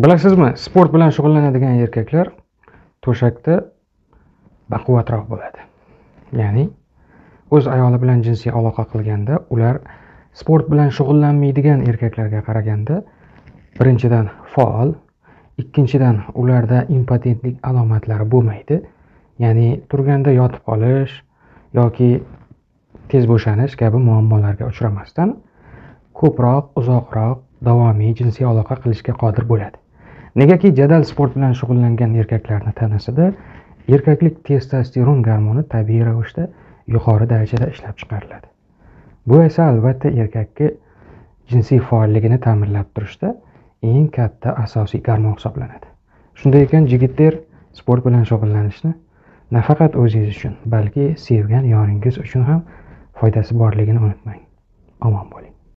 bilasizmi sport bilan shug'ullanadigan erkaklar to'shakda baquvvatroq bo'ladi ya'ni o'z ayoli bilan jinsiy aloqa qilganda ular sport bilan shug'ullanmaydigan erkaklarga qaraganda birinchidan faol ikkinchidan ularda impotentlik alomatlari bo'lmaydi ya'ni turganda yotib qolish yoki tez bo'shanish kabi muammolarga uchramasdan ko'proq uzoqroq davomiy jinsiy aloqa qilishga qodir bo'ladi negaki jadal sport bilan shug'ullangan erkaklarni tanasida erkaklik testosteron gormoni tabiiy ravishda yuqori darajada ishlab chiqariladi bu esa albatta erkakka jinsiy faolligini ta'minlab turishda eng katta asosiy garmon hisoblanadi shunday ekan yigitlar sport bilan shug'ullanishni nafaqat o'zingiz uchun balki sevgan yoringiz uchun ham foydasi borligini unutmang omon